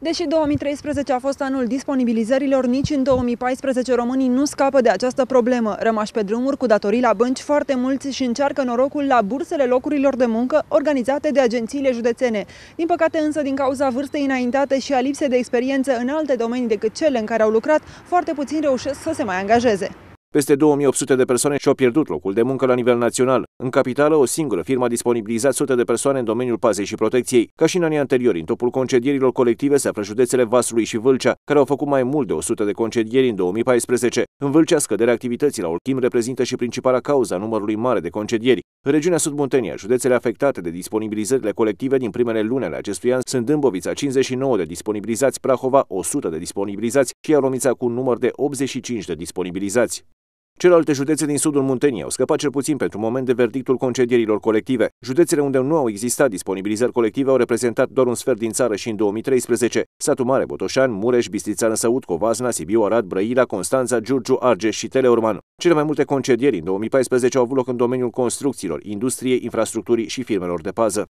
Deși 2013 a fost anul disponibilizărilor, nici în 2014 românii nu scapă de această problemă. Rămași pe drumuri cu datorii la bănci foarte mulți și încearcă norocul la bursele locurilor de muncă organizate de agențiile județene. Din păcate însă, din cauza vârstei înaintate și a lipsei de experiență în alte domenii decât cele în care au lucrat, foarte puțin reușesc să se mai angajeze. Peste 2800 de persoane și-au pierdut locul de muncă la nivel național. În capitală, o singură firmă a disponibilizat sute de persoane în domeniul pazei și protecției. Ca și în anii anteriori, în topul concedierilor colective se află județele Vaslui și Vâlcea, care au făcut mai mult de 100 de concedieri în 2014. În Vâlcea, scăderea activității la Olchim reprezintă și principala cauza numărului mare de concedieri. În regiunea Sudmuntenia, județele afectate de disponibilizările colective din primele luni ale acestui an sunt Dâmbovița 59 de disponibilizați, Prahova 100 de disponibilizați și Aromița cu un număr de 85 de disponibilizați. Celelalte județe din sudul Munteniei au scăpat cel puțin pentru moment de verdictul concedierilor colective. Județele unde nu au existat disponibilizări colective au reprezentat doar un sfert din țară și în 2013. Satu Mare, Botoșan, Mureș, Bistrița Săut, Covazna, Sibiu, Arad, Brăila, Constanța, Giurgiu, Argeș și Teleorman. Cele mai multe concedieri în 2014 au avut loc în domeniul construcțiilor, industriei, infrastructurii și firmelor de pază.